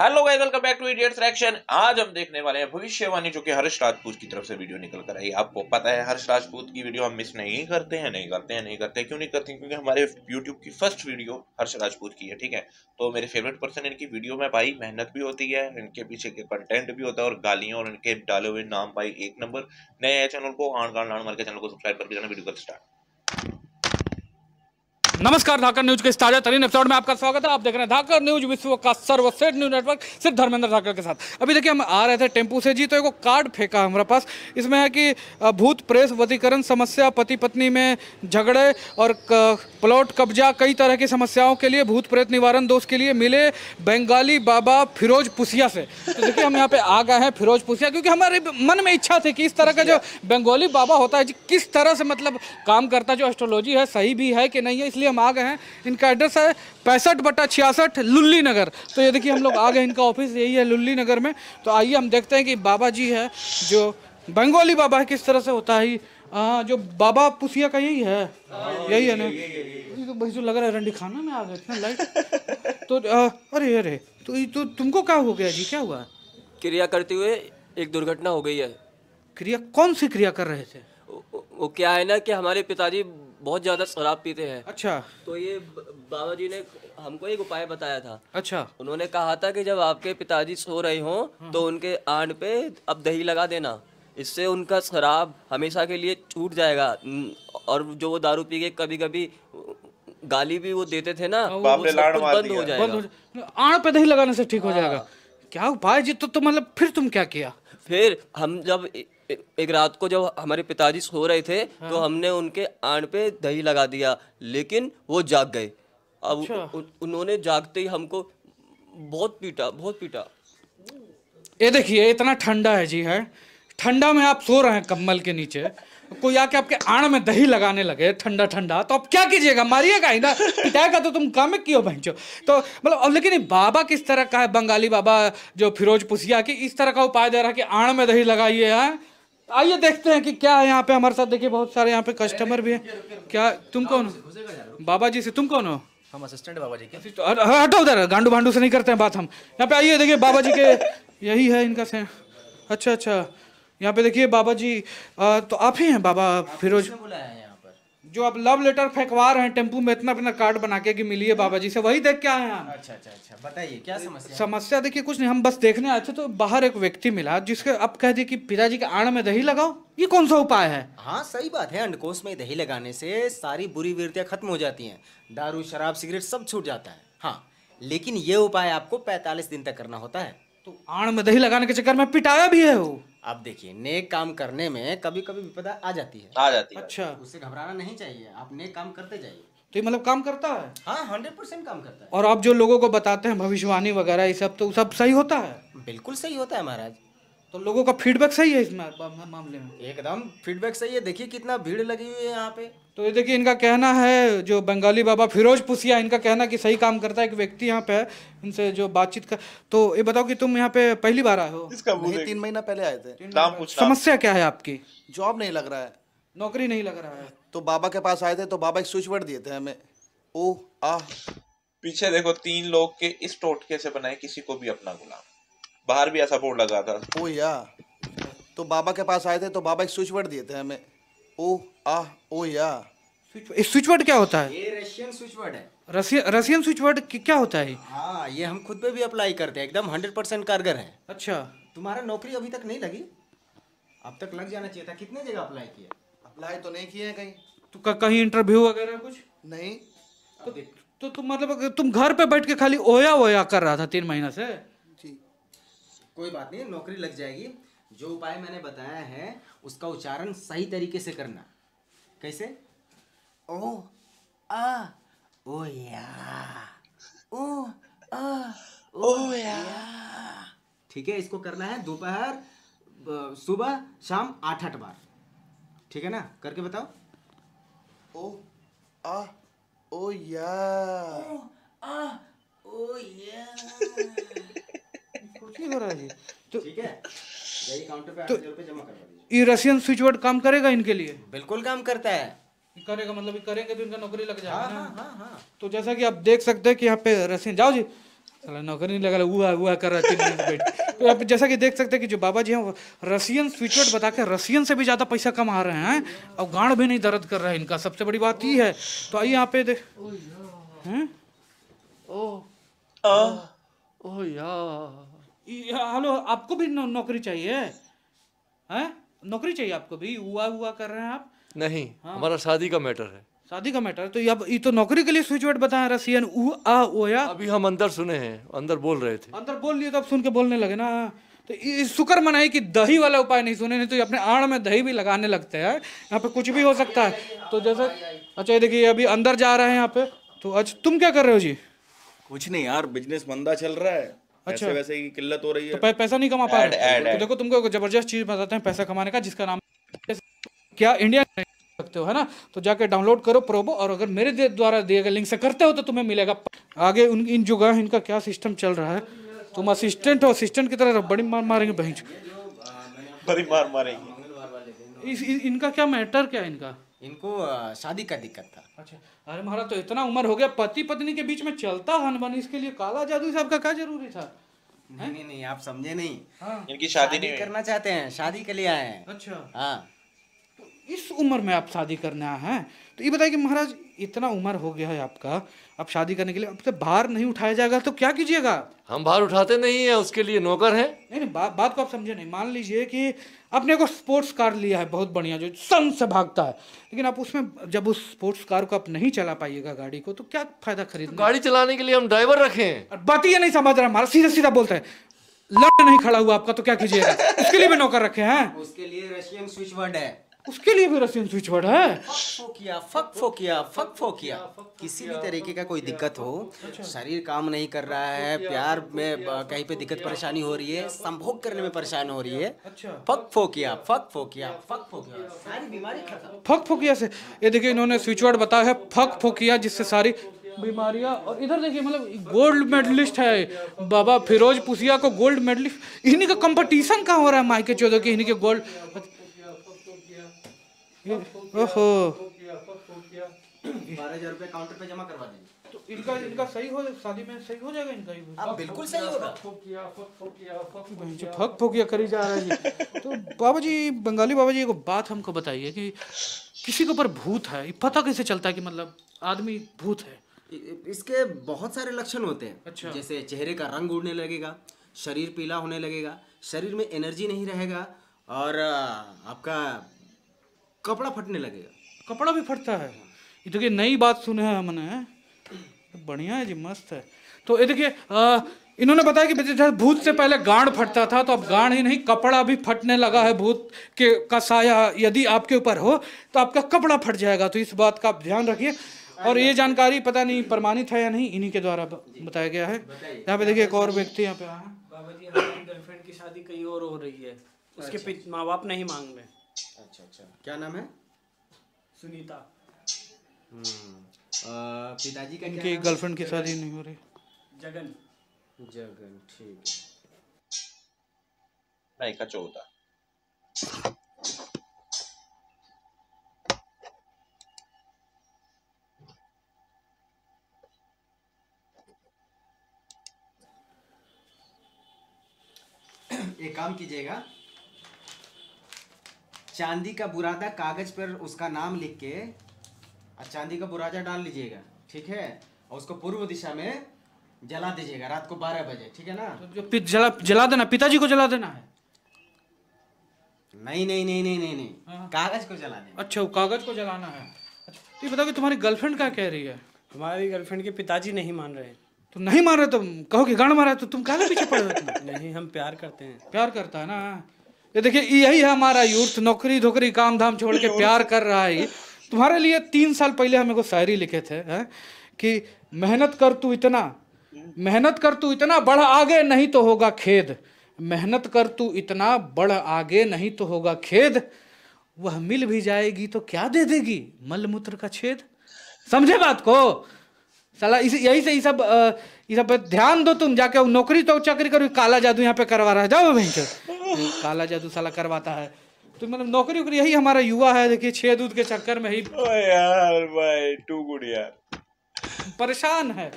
Hello guys welcome back to idiots reaction आज हम देखने वाले हैं भविष्यवाणी जो कि हर्ष राजपूत की तरफ से वीडियो निकल कर आई आपको पता है हर्ष राजपूत की वीडियो हम मिस नहीं करते हैं नहीं करते हैं नहीं करते हैं क्यों नहीं करते हैं? क्योंकि हमारे यूट्यूब की फर्स्ट वीडियो हर्ष राजपूत की है ठीक है तो मेरे फेवरेट पर्सन इनकी वीडियो में भाई मेहनत भी होती है इनके पीछे के कंटेंट भी होता है और गालियों और इनके डाले हुए नाम भाई एक नंबर नए चैनल को आण गाण लाण मार के चैनल को सब्सक्राइब करके जाना वीडियो कर स्टार्ट नमस्कार धाकर न्यूज के ताजा तरीन एपिसोड में आपका स्वागत है आप देख रहे हैं धाकर न्यूज विश्व का सर्वश्रेष्ठ न्यूज नेटवर्क सिर्फ धर्मेंद्र धाकर के साथ अभी देखिए हम आ रहे थे टेम्पू से जी तो एक कार्ड फेंका हमारे पास इसमें है कि भूत प्रेस वतीकरण समस्या पति पत्नी में झगड़े और प्लॉट कब्जा कई तरह की समस्याओं के लिए भूत प्रेत निवारण दोष के लिए मिले बंगाली बाबा फिरोज पुसिया से तो देखिए हम यहाँ पे आ गए हैं फिरोज पुसिया क्योंकि हमारे मन में इच्छा थी कि इस तरह का जो बंगाली बाबा होता है जी किस तरह से मतलब काम करता है जो एस्ट्रोलॉजी है सही भी है कि नहीं है इसलिए हम आ गए हैं इनका एड्रेस है पैंसठ बटा छियासठ लुल्ली नगर तो ये देखिए हम लोग आ गए इनका ऑफिस यही है लुल्ली नगर में तो आइए हम देखते हैं कि बाबा जी है जो बंगाली बाबा है किस तरह से होता है हाँ जो बाबा पुसिया का यही है यही है ना तो भाई जो लग रहा है रंडी खाना में आ गए इतना लाइट तो अरे अरे तो ये तो तुमको क्या हो गया जी क्या हुआ क्रिया करते हुए एक दुर्घटना हो गई है क्रिया कौन सी क्रिया कर रहे थे वो क्या है ना कि हमारे पिताजी बहुत ज़्यादा शराब पीते हैं अच्छा तो ये बाबा जी ने हमको एक उपाय बताया था अच्छा उन्होंने कहा था कि जब आपके पिताजी सो रहे हों हाँ। तो उनके आंड पे अब दही लगा देना इससे उनका शराब हमेशा के लिए छूट जाएगा और जो वो दारू पी के कभी कभी गाली भी वो देते थे ना हाँ, वो बंद हो जाएगा आड़ पे दही लगाने से ठीक हो हाँ। जाएगा क्या उपाय जी तो, तो मतलब फिर तुम क्या किया फिर हम जब एक रात को जब हमारे पिताजी सो रहे थे तो हाँ। तो हमने उनके आन पे दही लगा दिया लेकिन वो जाग गए अब अच्छा। उन्होंने जागते ही हमको बहुत पीटा बहुत पीटा ये देखिए इतना ठंडा है जी है ठंडा में आप सो रहे हैं कम्बल के नीचे कोई आके आपके आड़ में दही लगाने लगे ठंडा ठंडा तो आप क्या कीजिएगा मारिएगा ही ना पिटाएगा तो तुम काम क्यों भैंचो तो मतलब लेकिन बाबा किस तरह का है बंगाली बाबा जो फिरोज पुसिया की इस तरह का उपाय दे रहा है कि आड़ में दही लगाइए है आइए देखते हैं कि क्या है यहाँ पे हमारे साथ देखिए बहुत सारे यहाँ पे कस्टमर भी हैं क्या तुम कौन हो बाबा जी से तुम कौन हो हम असिस्टेंट बाबा जी के हटो उधर गांडू भांडू से नहीं करते हैं बात हम यहाँ पे आइए देखिए बाबा जी के यही है इनका से अच्छा अच्छा यहाँ पे देखिए बाबा जी तो आप ही हैं बाबा फिरोज जो अब लव लेटर फेंकवा रहे हैं टेम्पू में इतना अपना कार्ड बना के मिलिए बाबा जी से वही देख के आए हैं अच्छा अच्छा अच्छा बताइए क्या समस्या समस्या देखिए कुछ नहीं हम बस देखने आए थे तो बाहर एक व्यक्ति मिला जिसके अब कह दिए कि पिताजी के आड़ में दही लगाओ ये कौन सा उपाय है हाँ सही बात है अंडकोश में दही लगाने से सारी बुरी वीरतियाँ खत्म हो जाती है दारू शराब सिगरेट सब छूट जाता है हाँ लेकिन ये उपाय आपको पैतालीस दिन तक करना होता है तो आड़ में दही लगाने के चक्कर में पिटाया भी है वो आप देखिए नेक काम करने में कभी कभी विपदा आ जाती है आ जाती है अच्छा उसे घबराना नहीं चाहिए आप नेक काम करते जाइए तो ये मतलब काम करता है हाँ हंड्रेड परसेंट काम करता है और आप जो लोगों को बताते हैं भविष्यवाणी वगैरह ये सब तो सब सही होता है बिल्कुल सही होता है महाराज तो लोगों का फीडबैक सही है इस मामले में एकदम फीडबैक सही है देखिए कितना भीड़ लगी हुई है यहाँ पे तो ये देखिए इनका कहना है जो बंगाली बाबा फिरोज पुसिया इनका कहना कि सही काम करता है एक व्यक्ति यहाँ पे है इनसे जो बातचीत कर तो ये बताओ कि तुम यहाँ पे पहली बार आए हो तीन महीना पहले आए थे समस्या क्या है आपकी जॉब नहीं लग रहा है नौकरी नहीं लग रहा है तो बाबा के पास आए थे तो बाबा एक स्विच दिए थे हमें ओ आ पीछे देखो तीन लोग के इस टोटके से बनाए किसी को भी अपना गुलाम बाहर भी ऐसा बोर्ड लगा था ओ या तो बाबा के पास आए थे तो बाबा एक स्विच वर्ड दिए थे हमें ओ आ ओ या स्विच वर्ड क्या होता है ये रशियन स्विच वर्ड है रशियन स्विच वर्ड क्या होता है हाँ ये हम खुद पे भी अप्लाई करते हैं एकदम हंड्रेड परसेंट कारगर है अच्छा तुम्हारा नौकरी अभी तक नहीं लगी अब तक लग जाना चाहिए था कितने जगह अप्लाई किया अप्लाई तो नहीं किए कहीं तो कहीं इंटरव्यू वगैरह कुछ नहीं तो, तो तुम मतलब तुम घर पे बैठ के खाली ओया ओया कर रहा था तीन महीना से कोई बात नहीं नौकरी लग जाएगी जो उपाय मैंने बताया है उसका उच्चारण सही तरीके से करना कैसे ओ आ ओ या ओ आ ओ या ठीक है इसको करना है दोपहर सुबह शाम आठ आठ बार ठीक है ना करके बताओ ओ आ ओ या ओ आ ओ या जी महाराज जी तो ठीक है तो ये रशियन स्विच बोर्ड काम करेगा इनके लिए बिल्कुल काम करता है करेगा मतलब ये करेंगे तो इनका नौकरी लग जाएगा हाँ, हाँ, हाँ, हाँ। तो जैसा कि आप देख सकते हैं कि यहाँ पे रशियन जाओ जी चला नौकरी नहीं लगा हुआ हुआ कर रहा तीन मिनट बैठ तो आप जैसा कि देख सकते हैं कि जो बाबा जी हैं वो रसियन स्विचवर्ड बता के रसियन से भी ज़्यादा पैसा कमा रहे हैं और गांड भी नहीं दर्द कर रहा है इनका सबसे बड़ी बात ये है तो आइए यहाँ पे देख ओ ओ या हेलो आपको भी नौ, नौकरी चाहिए है नौकरी चाहिए आपको भी हुआ हुआ कर रहे हैं आप नहीं हाँ। हमारा शादी का मैटर है शादी का मैटर तो ये तो नौकरी के लिए स्विच वर्ड रसियन उ आ अभी हम अंदर सुने हैं अंदर बोल रहे थे अंदर बोल लिए तो अब सुन के बोलने लगे ना तो शुक्र मनाई कि दही वाला उपाय नहीं सुने नहीं तो ये अपने आड़ में दही भी लगाने लगते हैं यहाँ पे कुछ भी हो सकता है तो जैसे अच्छा ये देखिए अभी अंदर जा रहे हैं यहाँ पे तो अच्छा तुम क्या कर रहे हो जी कुछ नहीं यार बिजनेस मंदा चल रहा है अच्छा वैसे, वैसे की किल्लत हो रही है तो पैसा नहीं कमा पा रहे तो देखो तुमको जबरदस्त चीज बताते हैं पैसा कमाने का जिसका नाम क्या इंडिया सकते हो है ना तो जाके डाउनलोड करो प्रोबो और अगर मेरे द्वारा दिए गए लिंक से करते हो तो तुम्हें मिलेगा आगे उन इन जो गए इनका क्या सिस्टम चल रहा है तुम असिस्टेंट हो असिस्टेंट की तरह बड़ी मार मारेंगे बहन बड़ी मार मारेंगे इस, इनका क्या मैटर क्या है इनका इनको शादी का दिक्कत था अच्छा अरे महाराज तो इतना उम्र हो गया पति पत्नी के बीच में चलता हनुमान इसके लिए काला जादू साहब का क्या जरूरी था नहीं नहीं नहीं आप समझे नहीं हाँ। इनकी शादी, नहीं करना चाहते हैं शादी के लिए आए हैं अच्छा हाँ तो इस उम्र में आप शादी करने आए हैं तो ये बताइए कि महाराज इतना उम्र हो गया है आपका अब शादी करने के लिए अब तो भार नहीं उठाया जाएगा तो क्या कीजिएगा हम भार उठाते नहीं है उसके लिए नौकर है नहीं नहीं बा, बात को आप समझे नहीं मान लीजिए की अपने को स्पोर्ट्स कार लिया है बहुत बढ़िया जो सन से भागता है लेकिन आप उसमें जब उस स्पोर्ट्स कार को आप नहीं चला पाइएगा गाड़ी को तो क्या फायदा खरीद तो गाड़ी चलाने के लिए हम ड्राइवर हैं बात ये नहीं समझ रहा हमारा सीधा सीधा बोलता है लड़ नहीं खड़ा हुआ आपका तो क्या कीजिएगा उसके लिए भी नौकर रखे हैं उसके लिए रशियन स्विच वर्ड है उसके लिए भी रशियन स्विच वर्ड है फोकिया फक फोकिया फक फोकिया किसी भी तरीके का कोई दिक्कत हो शरीर काम नहीं कर रहा है प्यार में कहीं पे दिक्कत परेशानी हो रही है संभोग करने में परेशानी हो रही है अच्छा। फक फोकिया फक फोकिया फक फोकिया सारी बीमारी खत्म फक फोकिया से ये देखिए इन्होंने स्विच वर्ड बताया है फक फोकिया जिससे सारी बीमारियां और इधर देखिए मतलब गोल्ड मेडलिस्ट है बाबा फिरोज पुसिया को गोल्ड मेडलिस्ट इन्हीं का कंपटीशन कहाँ हो रहा है माइके चौधरी के इन्हीं के गोल्ड ओहो काउंटर पे जमा करवा तो इनका इनका सही हो शादी में सही हो जाएगा इनका बिल्कुल सही होगा करी जा रहा है तो बाबा जी बंगाली बाबा जी एक बात हमको बताइए कि किसी के ऊपर भूत है पता कैसे चलता है मतलब आदमी भूत है इसके बहुत सारे लक्षण होते हैं अच्छा जैसे चेहरे का रंग उड़ने लगेगा शरीर पीला होने लगेगा शरीर में एनर्जी नहीं रहेगा और आपका कपड़ा फटने लगेगा कपड़ा भी फटता है ये देखिए नई बात सुने है हमने बढ़िया है जी मस्त है तो ये देखिए इन्होंने बताया कि बेटे भूत से पहले गांड फटता था तो अब गांड ही नहीं कपड़ा भी फटने लगा है भूत के का साया यदि आपके ऊपर हो तो आपका कपड़ा फट जाएगा तो इस बात का आप ध्यान रखिए और ये जानकारी पता नहीं प्रमाणित है या नहीं इन्हीं के द्वारा बताया गया है यहाँ पे देखिए एक और व्यक्ति यहाँ पे बाबा जी गर्लफ्रेंड की शादी कहीं और हो रही है उसके अच्छा। माँ बाप नहीं मांग रहे अच्छा अच्छा क्या नाम है सुनीता हम्म। पिताजी का इनके गर्लफ्रेंड के साथ ही नहीं हो रही जगन जगन ठीक है नायिका चौदह एक काम कीजिएगा चांदी का बुरादा कागज़ पर उसका नाम लिख के और चांदी का बुरादा डाल लीजिएगा ठीक है और उसको पूर्व दिशा में जला दीजिएगा रात को बारह बजे ठीक है ना तो जो पित जला जला देना पिताजी को जला देना है नहीं नहीं नहीं नहीं नहीं हाँ। कागज को जला देना अच्छा वो कागज को जलाना है अच्छा, तो ये बताओ कि तुम्हारी गर्लफ्रेंड क्या कह रही है तुम्हारी गर्लफ्रेंड के पिताजी नहीं मान रहे तो नहीं मान रहे तो कहो कि गाड़ मारा तो तुम कागज पीछे पड़ रहे नहीं हम प्यार करते हैं प्यार करता है ना हाँ। ये देखिए यही है हमारा यूथ नौकरी धोकरी काम धाम छोड़ के प्यार कर रहा है तुम्हारे लिए तीन साल पहले हम एगो शायरी लिखे थे है? कि मेहनत कर तू इतना मेहनत कर तू इतना बढ़ आगे नहीं तो होगा खेद मेहनत कर तू इतना बढ़ आगे नहीं तो होगा खेद वह मिल भी जाएगी तो क्या दे देगी मलमूत्र का छेद समझे बात को साला इस यही से ये सब ये सब ध्यान दो तुम जाके नौकरी तो चाकरी करो काला जादू यहाँ पे करवा रहा है जाओ वहीं काला जादू साला करवाता है तो मतलब नौकरी वोकरी यही हमारा युवा है देखिए छह दूध के चक्कर में ही यार भाई टू गुड यार परेशान है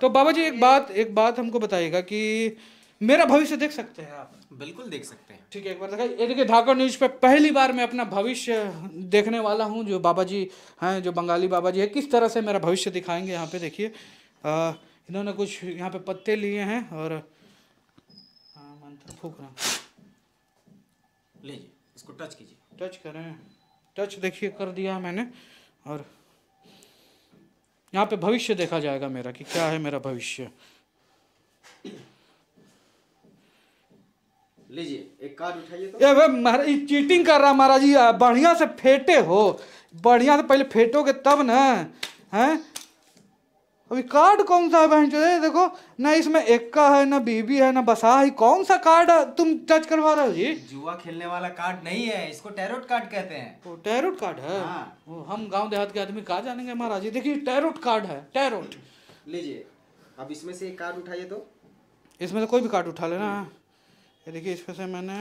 तो बाबा जी एक बात एक बात हमको बताइएगा कि मेरा भविष्य देख सकते हैं आप बिल्कुल देख सकते हैं ठीक है एक बार देखा देखिए धाकड़ न्यूज पे पहली बार मैं अपना भविष्य देखने वाला हूँ जो बाबा जी हैं जो बंगाली बाबा जी है किस तरह से मेरा भविष्य दिखाएंगे यहाँ पे देखिए इन्होंने कुछ यहाँ पे पत्ते लिए हैं और अंतर तो फूक रहे हूँ लीजिए इसको टच कीजिए टच करें टच देखिए कर दिया मैंने और यहाँ पे भविष्य देखा जाएगा मेरा कि क्या है मेरा भविष्य लीजिए एक कार्ड उठाइए तो। ये चीटिंग कर रहा महाराज जी बढ़िया से फेटे हो बढ़िया से पहले फेटोगे तब ना हैं अभी कार्ड कौन सा है बहन चो देखो ना इसमें का है ना बीबी है ना बसा है कौन सा कार्ड तुम टच करवा रहे हो जी जुआ खेलने वाला कार्ड नहीं है इसको टेरोट कार्ड कहते हैं तो टेरोट कार्ड है हाँ। ओ, हम गांव देहात के आदमी कहा जानेंगे महाराज जी देखिए टेरोट कार्ड है टेरोट लीजिए अब इसमें से एक कार्ड उठाइए तो इसमें से कोई भी कार्ड उठा लेना ये देखिए इसमें से मैंने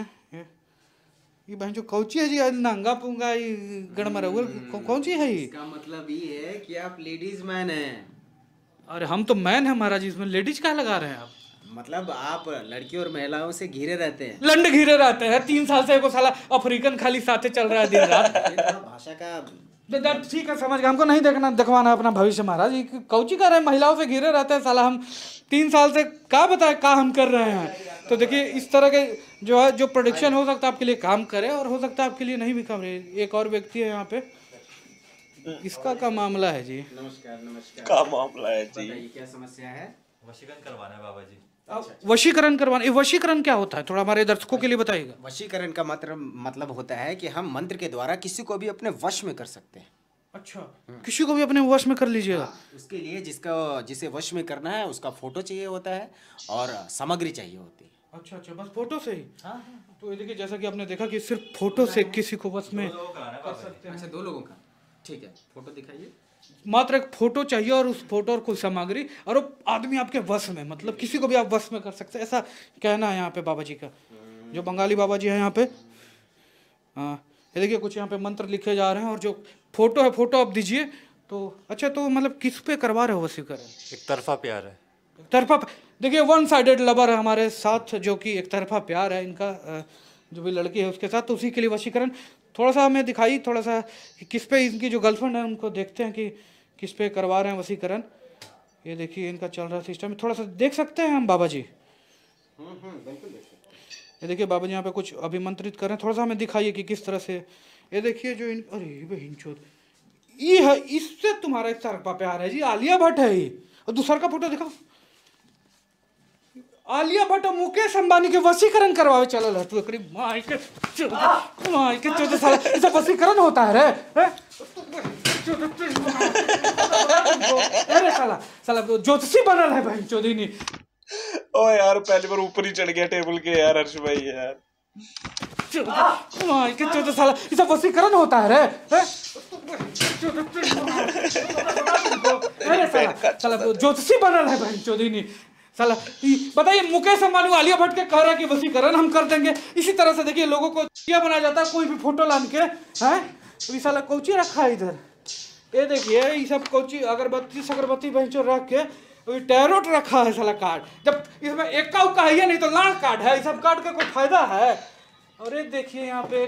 ये बहन जो कौची है जी नंगा पुंगा ये हम्म। कौन कौची है ये इसका मतलब ये है कि आप लेडीज मैन हैं अरे हम तो मैन है महाराज इसमें लेडीज कहा लगा रहे हैं आप मतलब आप लड़की और महिलाओं से घिरे रहते हैं लंड घिरे रहते हैं तीन साल से को साला अफ्रीकन खाली साथे चल रहा है दिन रात तो भाषा का तो ठीक है समझ गया हमको नहीं देखना है अपना भविष्य महाराज कौची कर रहे हैं महिलाओं से घिरे रहते हैं साला हम तीन साल से क्या बताए का हम कर रहे हैं तो देखिए इस तरह के जो है जो प्रोडिक्शन हो सकता है आपके लिए काम करे और हो सकता है आपके लिए नहीं भी काम रहे एक और व्यक्ति है यहाँ पे इसका का मामला है जी नमस्कार नमस्कार का मामला है जी क्या समस्या है वशीकरण करवाना है बाबा जी वशीकरण करवाना वशीकरण क्या होता है थोड़ा हमारे दर्शकों के लिए बताइएगा वशीकरण का मतलब मतलब होता है कि हम मंत्र के द्वारा किसी को भी अपने वश में कर सकते हैं अच्छा हम्म। किसी को भी अपने वश में कर लीजिएगा हाँ, उसके लिए जिसका जिसे वश में करना है उसका फोटो चाहिए होता है और सामग्री चाहिए होती है अच्छा अच्छा बस फोटो से ही हाँ, हाँ। तो ये देखिए जैसा कि आपने देखा कि सिर्फ फोटो से किसी को बस में कर सकते हैं अच्छा दो लोगों का ठीक है फोटो दिखाइए मात्र एक फोटो चाहिए और उस फोटो और कुछ सामग्री और आदमी आपके वश में मतलब किसी को भी आप वश में कर सकते ऐसा कहना है यहाँ पे बाबा जी का जो बंगाली बाबा जी है यहाँ पे हाँ, ये देखिए कुछ यहाँ पे मंत्र लिखे जा रहे हैं और जो फोटो है फोटो आप दीजिए तो अच्छा तो मतलब किस पे करवा रहे हो वसीव कर एक तरफा प्यार है एक तरफा देखिए वन साइडेड लवर है हमारे साथ जो कि एक तरफा प्यार है इनका जो भी लड़की है उसके साथ तो उसी के लिए वशीकरण थोड़ा सा हमें दिखाई थोड़ा सा किस पे इनकी जो गर्लफ्रेंड है उनको देखते हैं कि किस पे करवा रहे हैं वसीकरण ये देखिए इनका चल रहा सिस्टम थोड़ा सा देख सकते हैं हम बाबा जी हम्म, हम्म, ये देखिए बाबा जी यहाँ पे कुछ अभिमंत्रित कर रहे हैं थोड़ा सा हमें दिखाइए कि किस तरह से ये देखिए जो इन अरे हिंचोद ये है इससे तुम्हारा एक सर पे है जी आलिया भट्ट है ये और दूसर का फोटो दिखाओ आलिया भट्ट मुकेश अंबानी के वशीकरण करवावे चलल है तू एकरी माई के माई के चोद साला ऐसा वशीकरण होता है रे अरे साला साला ज्योतिषी बनल है बहन चोदिनी ओ यार पहली बार ऊपर ही चढ़ गया टेबल के यार हर्ष भाई यार माई के चोद साला ऐसा वशीकरण होता है रे अरे साला साला ज्योतिषी बनल है बहन चोदिनी साला बताइए मुकेश अंबानी आलिया भट्ट के कह रहा है कि वसीकरण हम कर देंगे इसी तरह से देखिए लोगों को दिया बनाया जाता है कोई भी फोटो लान के हैं तो साला कोची रखा है इधर ये देखिए ये सब कोची अगरबत्ती सगरबत्ती भैंसो रख के अभी टैरोट रखा है साला कार्ड जब इसमें एक का उक्का है नहीं तो लाल कार्ड है इस सब कार्ड का कोई फायदा है और ये देखिए यहाँ पे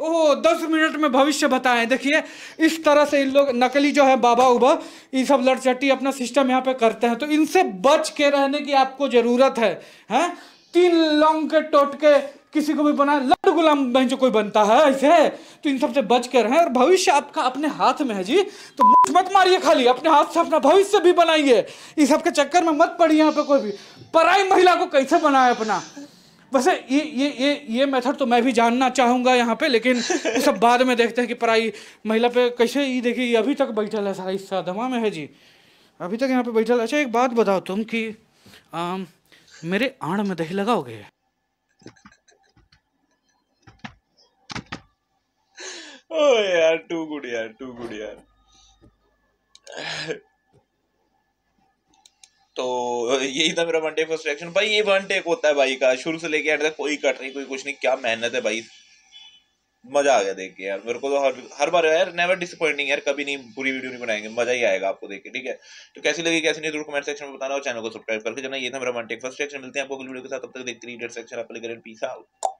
ओह दस मिनट में भविष्य बताएं देखिए इस तरह से इन लोग नकली जो है बाबा उबा ये सब लड़चट्टी अपना सिस्टम यहाँ पे करते हैं तो इनसे बच के रहने की आपको ज़रूरत है हैं तीन लौंग के टोटके किसी को भी बना लड गुलाम बहन कोई बनता है ऐसे तो इन सबसे बच के रहें और भविष्य आपका अपने हाथ में है जी तो मत मारिए खाली अपने हाथ से अपना भविष्य भी बनाइए इस सबके चक्कर में मत पड़िए यहाँ पे कोई भी पराई महिला को कैसे बनाए अपना वैसे ये ये ये ये मेथड तो मैं भी जानना चाहूंगा यहाँ पे लेकिन सब बाद में देखते हैं कि पराई महिला पे कैसे ये देखिए अभी तक बैठल है सारा हिस्सा दमा में है जी अभी तक यहाँ पे बैठल अच्छा एक बात बताओ तुम कि आ, मेरे आड़ में दही लगाओगे ओ यार टू गुड यार टू गुड यार तो यही था मेरा वन डे फर्स्ट रिएक्शन भाई ये वन टेक होता है भाई का शुरू से लेके एंड तक कोई कट नहीं कोई कुछ नहीं क्या मेहनत है भाई मजा आ गया देख के यार मेरे को तो हर हर बार यार नेवर डिसअपॉइंटिंग यार कभी नहीं पूरी वीडियो नहीं बनाएंगे मजा ही आएगा आपको देख के ठीक है तो कैसी लगी कैसी नहीं जरूर कमेंट सेक्शन में बताना और चैनल को सब्सक्राइब करके जाना ये था मेरा वन टेक फर्स्ट रिएक्शन मिलते हैं आपको वीडियो के साथ तब तक देखते रहिए सेक्शन आप लेकर पीस आउट